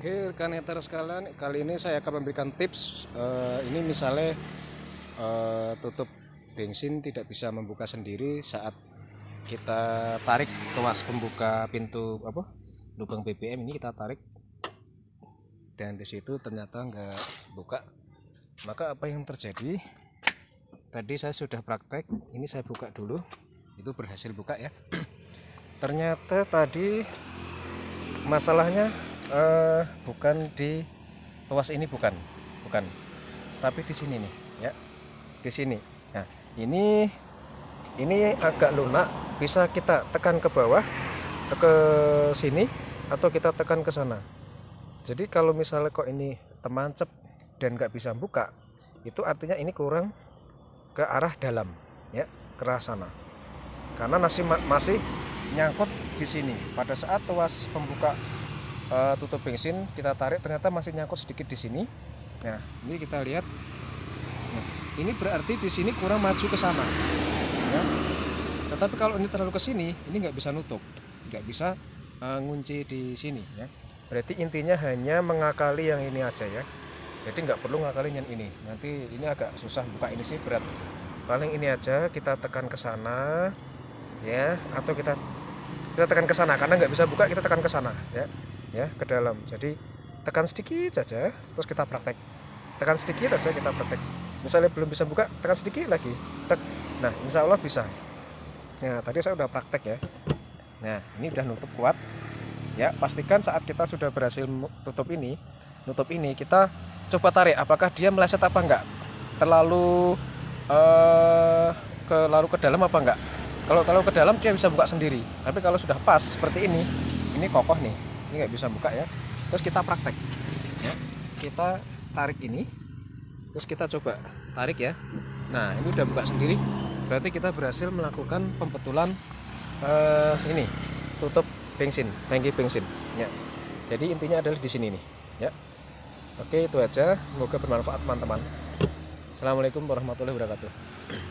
Oke rekan hater sekalian kali ini saya akan memberikan tips uh, ini misalnya uh, tutup bensin tidak bisa membuka sendiri saat kita tarik tuas pembuka pintu apa lubang BBM ini kita tarik dan disitu ternyata nggak buka maka apa yang terjadi tadi saya sudah praktek ini saya buka dulu itu berhasil buka ya ternyata tadi masalahnya uh, bukan di tuas ini bukan bukan tapi di sini nih ya di sini nah ini ini agak lunak bisa kita tekan ke bawah ke sini atau kita tekan ke sana jadi kalau misalnya kok ini temancep dan nggak bisa buka itu artinya ini kurang ke arah dalam ya ke arah sana karena masih masih nyangkut di sini pada saat tuas pembuka uh, tutup bensin kita tarik ternyata masih nyangkut sedikit di sini nah ini kita lihat nah, ini berarti di sini kurang maju ke sana ya tetapi kalau ini terlalu ke sini ini nggak bisa nutup nggak bisa uh, ngunci di sini ya berarti intinya hanya mengakali yang ini aja ya jadi nggak perlu ngakalin yang ini nanti ini agak susah buka ini sih berat paling ini aja kita tekan ke sana ya atau kita kita tekan ke sana karena nggak bisa buka kita tekan ke sana ya ya ke dalam jadi tekan sedikit saja terus kita praktek tekan sedikit aja kita praktek misalnya belum bisa buka tekan sedikit lagi tek nah insya Allah bisa nah tadi saya udah praktek ya nah ini udah nutup kuat ya pastikan saat kita sudah berhasil tutup ini nutup ini kita coba tarik apakah dia meleset apa enggak terlalu eh, ke lalu ke dalam apa enggak kalau terlalu ke dalam dia bisa buka sendiri tapi kalau sudah pas seperti ini ini kokoh nih ini nggak bisa buka ya terus kita praktek ya. kita tarik ini terus kita coba tarik ya nah ini udah buka sendiri berarti kita berhasil melakukan pembetulan eh, ini tutup bensin tangki bensin ya jadi intinya adalah di sini nih ya oke itu aja semoga bermanfaat teman-teman assalamualaikum warahmatullahi wabarakatuh